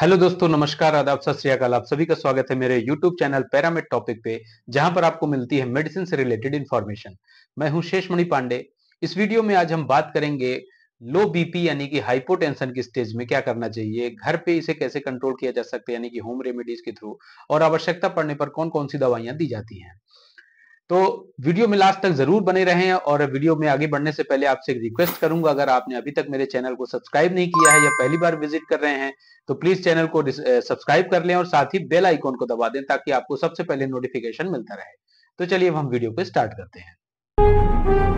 hello दोस्तों नमस्कार आदाब सत श्रीकाल आप सभी का स्वागत है मेरे यूट्यूब चैनल पैरामेड टॉपिक पे जहां पर आपको मिलती है मेडिसिन से रिलेटेड इन्फॉर्मेशन मैं हूं शेषमणि पांडे इस वीडियो में आज हम बात करेंगे लो बीपी यानी कि हाइपोटेंशन की स्टेज में क्या करना चाहिए घर पे इसे कैसे कंट्रोल किया जा सकता है यानी कि होम रेमेडीज के थ्रू और आवश्यकता पड़ने पर कौन कौन सी दवाइयां दी जाती हैं तो वीडियो में लास्ट तक जरूर बने रहें और वीडियो में आगे बढ़ने से पहले आपसे एक रिक्वेस्ट करूंगा अगर आपने अभी तक मेरे चैनल को सब्सक्राइब नहीं किया है या पहली बार विजिट कर रहे हैं तो प्लीज चैनल को सब्सक्राइब कर लें और साथ ही बेल आइकॉन को दबा दें ताकि आपको सबसे पहले नोटिफिकेशन मिलता रहे तो चलिए अब हम वीडियो को स्टार्ट करते हैं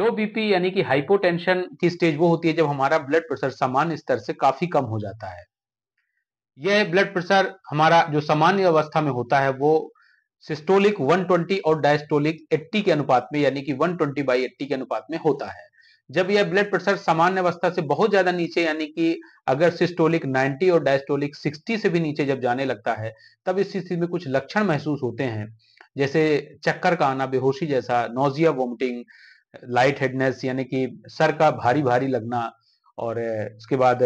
लो बीपी यानी कि हाइपोटेंशन की स्टेज वो होती है जब हमारा ब्लड प्रेशर सामान्य स्तर से काफी कम हो जाता है यह ब्लड प्रेशर हमारा जो सामान्य अवस्था में होता है वो सिस्टोलिक 120 और डायस्टोलिक 80 के अनुपात में यानी कि 120 ट्वेंटी बाई एट्टी के अनुपात में होता है जब यह ब्लड प्रेशर सामान्य अवस्था से बहुत ज्यादा नीचे यानी कि अगर सिस्टोलिक 90 और डायस्टोलिक 60 से भी नीचे जब जाने लगता है तब इस स्थिति में कुछ लक्षण महसूस होते हैं जैसे चक्कर का आना बेहोशी जैसा नोजिया वोमिटिंग लाइट हेडनेस यानी कि सर का भारी भारी लगना और उसके बाद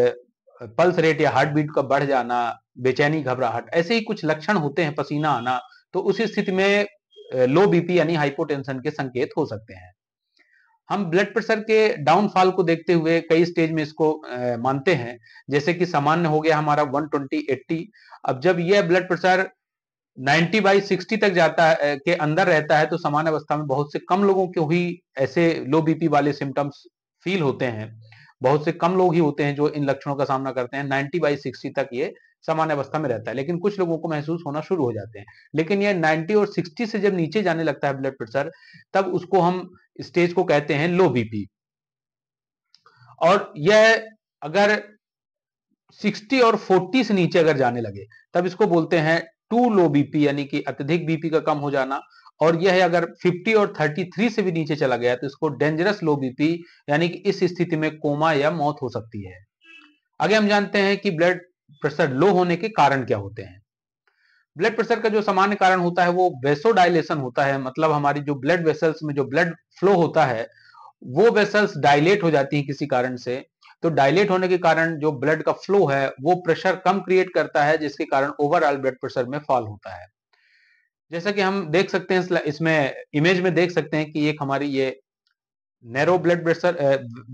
पल्स रेट या हार्ट बीट का बढ़ जाना बेचैनी घबराहट ऐसे ही कुछ लक्षण होते हैं पसीना आना तो उस स्थिति में लो बीपी यानी हाइपोटेंशन के संकेत हो सकते हैं हम ब्लड प्रेशर के डाउनफॉल को देखते हुए कई स्टेज में इसको मानते हैं जैसे कि सामान्य हो गया हमारा 120 80 अब जब यह ब्लड प्रेशर 90 बाई 60 तक जाता है के अंदर रहता है तो सामान्य अवस्था में बहुत से कम लोगों को ही ऐसे लो बीपी वाले सिम्टम्स फील होते हैं बहुत से कम लोग ही होते हैं जो इन लक्षणों का सामना करते हैं 90 बाई 60 तक ये सामान्य अवस्था में रहता है लेकिन कुछ लोगों को महसूस होना शुरू हो जाते हैं लेकिन ये 90 और 60 से जब नीचे जाने लगता है ब्लड प्रेशर तब उसको हम स्टेज को कहते हैं लो बीपी और यह अगर 60 और 40 से नीचे अगर जाने लगे तब इसको बोलते हैं टू लो बीपी यानी कि अत्यधिक बीपी का कम हो जाना और यह है अगर 50 और 33 से भी नीचे चला गया तो इसको डेंजरस लो बीपी यानी कि इस स्थिति में कोमा या मौत हो सकती है आगे हम जानते हैं कि ब्लड प्रेशर लो होने के कारण क्या होते हैं ब्लड प्रेशर का जो सामान्य कारण होता है वो वेसोडाइलेशन होता है मतलब हमारी जो ब्लड वेसल्स में जो ब्लड फ्लो होता है वो वेसल्स डायलेट हो जाती है किसी कारण से तो डायलेट होने के कारण जो ब्लड का फ्लो है वो प्रेशर कम क्रिएट करता है जिसके कारण ओवरऑल ब्लड प्रेशर में फॉल होता है जैसा कि हम देख सकते हैं इसमें इमेज में देख सकते हैं कि एक हमारी ये narrow blood pressure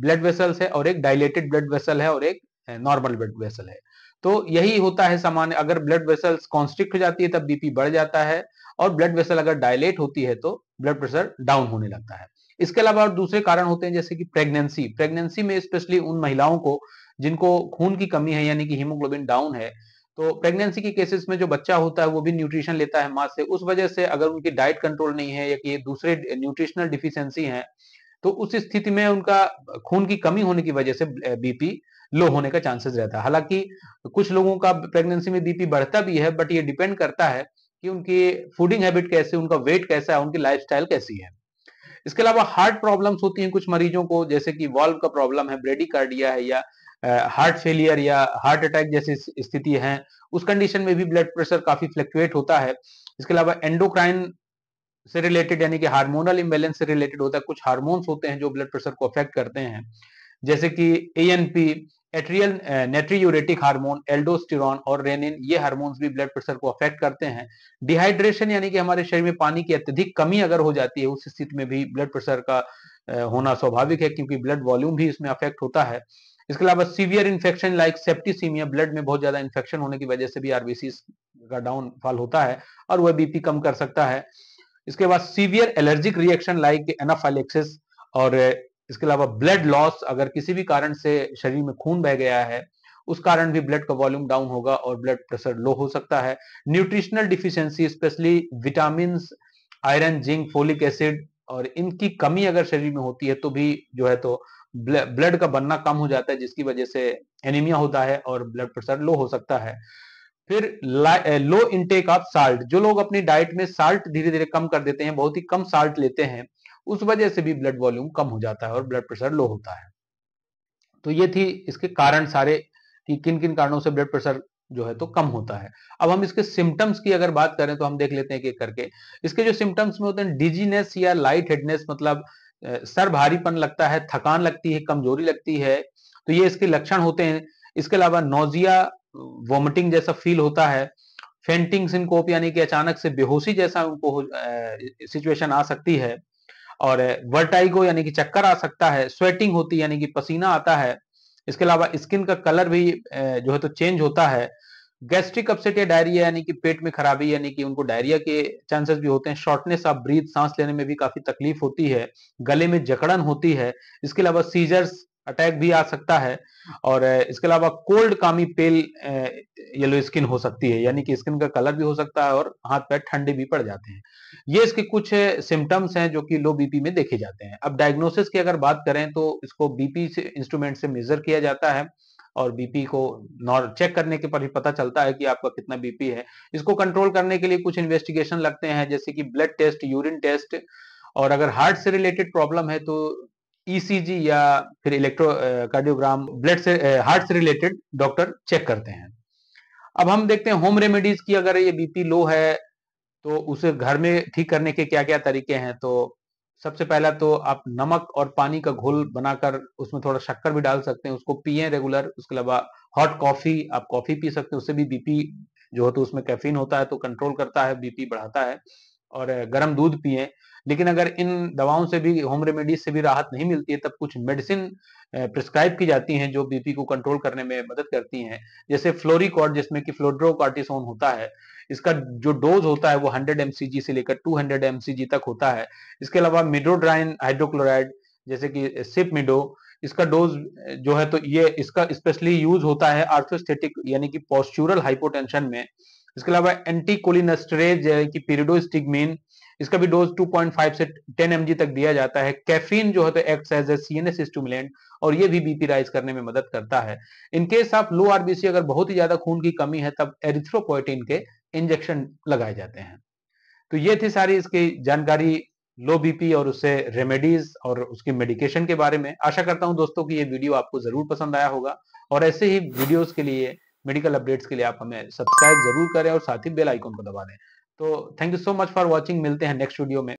blood vessels है और एक डायलेटेड ब्लड वेसल है और एक नॉर्मल ब्लड वेसल है तो यही होता है सामान्य अगर ब्लड वेसल्स कॉन्स्ट्रिक्ट हो जाती है तब बीपी बढ़ जाता है और ब्लड वेसल अगर डायलेट होती है तो ब्लड प्रेशर डाउन होने लगता है इसके अलावा और दूसरे कारण होते हैं जैसे कि प्रेगनेंसी प्रेगनेंसी में स्पेशली उन महिलाओं को जिनको खून की कमी है यानी कि हीमोग्लोबिन डाउन है तो प्रेगनेंसी के केसेस में जो बच्चा होता है वो भी न्यूट्रिशन लेता है माँ से उस वजह से अगर उनकी डाइट कंट्रोल नहीं है या कि ये दूसरे न्यूट्रिशनल डिफिशियंसी है तो उस स्थिति में उनका खून की कमी होने की वजह से बीपी लो होने का चांसेस रहता है हालांकि कुछ लोगों का प्रेगनेंसी में बीपी बढ़ता भी है बट ये डिपेंड करता है कि उनकी फूडिंग हैबिट कैसे उनका वेट कैसा है उनकी लाइफ कैसी है इसके अलावा हार्ट प्रॉब्लम्स होती हैं कुछ मरीजों को जैसे कि वॉल्व का प्रॉब्लम है ब्रेडिकार्डिया है या हार्ट फेलियर या हार्ट अटैक जैसी स्थिति है उस कंडीशन में भी ब्लड प्रेशर काफी फ्लक्चुएट होता है इसके अलावा एंडोक्राइन से रिलेटेड यानी कि हार्मोनल इम्बेलेंस से रिलेटेड होता है कुछ हार्मोन्स होते हैं जो ब्लड प्रेशर को अफेक्ट करते हैं जैसे कि A N P atrial natriuretic hormone aldosterone और रेनिन ये हार्मोन्स भी ब्लड प्रेशर को अफेक्ट करते हैं डिहाइड्रेशन यानी कि हमारे शरीर में पानी की अत्यधिक कमी अगर हो जाती है उस स्थिति में भी ब्लड प्रेशर का होना स्वाभाविक है क्योंकि ब्लड वॉल्यूम भी इसमें अफेक्ट होता है इसके अलावा severe infection like septicaemia blood में बहुत ज्यादा इन्फेक्शन होने की वजह से भी आरबीसी का डाउनफॉल होता है और वह बीपी कम कर सकता है इसके बाद severe allergic reaction like anaphylaxis और इसके अलावा ब्लड लॉस अगर किसी भी कारण से शरीर में खून बह गया है उस कारण भी ब्लड का वॉल्यूम डाउन होगा और ब्लड प्रेशर लो हो सकता है nutritional deficiency specially vitamin iron zinc folic acid और इनकी कमी अगर शरीर में होती है तो भी जो है तो ब्लड का बनना कम हो जाता है जिसकी वजह से एनीमिया होता है और ब्लड प्रेशर लो हो सकता है फिर लो इनटेक ऑफ साल्ट जो लोग अपनी डाइट में साल्ट धीरे धीरे कम कर देते हैं बहुत ही कम साल्ट लेते हैं उस वजह से भी ब्लड वॉल्यूम कम हो जाता है और ब्लड प्रेशर लो होता है तो ये थी इसके कारण सारे कि किन किन कारणों से ब्लड प्रेशर जो है तो कम होता है अब हम इसके सिम्टम्स की अगर बात करें तो हम देख लेते हैं कि करके इसके जो सिम्टम्स में होते हैं डिजीनेस या लाइट हेडनेस मतलब सर भारीपन लगता है थकान लगती है कमजोरी लगती है तो ये इसके लक्षण होते हैं इसके अलावा नोजिया वॉमिटिंग जैसा फील होता है फेंटिंग सिंकोप यानी कि अचानक से बेहोशी जैसा उनको सिचुएशन आ सकती है और वर्टाइगो यानी कि चक्कर आ सकता है स्वेटिंग होती है यानी कि पसीना आता है इसके अलावा स्किन का कलर भी जो है तो चेंज होता है गैस्ट्रिक अपसेट या डायरिया यानी कि पेट में खराबी यानी कि उनको डायरिया के चांसेस भी होते हैं शॉर्टनेस ऑफ ब्रीथ सांस लेने में भी काफी तकलीफ होती है गले में जकड़न होती है इसके अलावा सीजर्स अटैक भी आ सकता है और इसके अलावा कोल्ड कामी पेल येलो स्किन हो सकती है यानी कि स्किन का कलर भी हो सकता है और हाथ पैर ठंडे भी पड़ जाते हैं ये इसके कुछ सिम्टम्स हैं जो कि लो बीपी में देखे जाते हैं अब डायग्नोसिस की अगर बात करें तो इसको बीपी से इंस्ट्रूमेंट से मेजर किया जाता है और बीपी को नॉर चेक करने के पर ही पता चलता है कि आपका कितना बीपी है इसको कंट्रोल करने के लिए कुछ इन्वेस्टिगेशन लगते हैं जैसे कि ब्लड टेस्ट यूरिन टेस्ट और अगर हार्ट से रिलेटेड प्रॉब्लम है तो ईसीजी e या फिर इलेक्ट्रो कार्डियोग्राम ब्लड से हार्ट eh, से रिलेटेड डॉक्टर चेक करते हैं अब हम देखते हैं होम रेमेडीज की अगर ये बीपी लो है तो उसे घर में ठीक करने के क्या क्या तरीके हैं तो सबसे पहला तो आप नमक और पानी का घोल बनाकर उसमें थोड़ा शक्कर भी डाल सकते हैं उसको पिए रेगुलर उसके अलावा हॉट कॉफी आप कॉफी पी सकते हैं उससे भी बीपी जो होता है तो उसमें कैफीन होता है तो कंट्रोल करता है बीपी बढ़ाता है और गर्म दूध पिए लेकिन अगर इन दवाओं से भी होम रेमेडीज से भी राहत नहीं मिलती है तब कुछ मेडिसिन प्रिस्क्राइब की जाती हैं जो बीपी को कंट्रोल करने में मदद करती हैं जैसे फ्लोरिकॉर्ड जिसमें कि फ्लोड्रोकॉर्टिसोन होता है इसका जो डोज होता है वो 100 एमसीजी से लेकर 200 एमसीजी तक होता है इसके अलावा मिडोड्राइन हाइड्रोक्लोराइड जैसे कि सिप मिडो इसका डोज जो है तो ये इसका स्पेशली यूज होता है आर्थोस्थेटिक यानी कि पॉस्चुरल हाइपोटेंशन में इसके अलावा एंटी यानी की पीरिडोस्टिगमिन इसका भी डोज 2.5 से 10 एम तक दिया जाता है कैफीन जो है act as a C N S stimulant और ये भी बीपी राइज करने में मदद करता है इनकेस आप लो आरबीसी अगर बहुत ही ज्यादा खून की कमी है तब एरिथ्रोपोटीन के इंजेक्शन लगाए जाते हैं तो ये थी सारी इसकी जानकारी लो बीपी और उससे रेमेडीज और उसकी मेडिकेशन के बारे में आशा करता हूं दोस्तों कि ये वीडियो आपको जरूर पसंद आया होगा और ऐसे ही वीडियोस के लिए मेडिकल अपडेट्स के लिए आप हमें सब्सक्राइब जरूर करें और साथ ही बेल को दबा दें तो thank you so much for watching मिलते हैं नेक्स्ट वीडियो में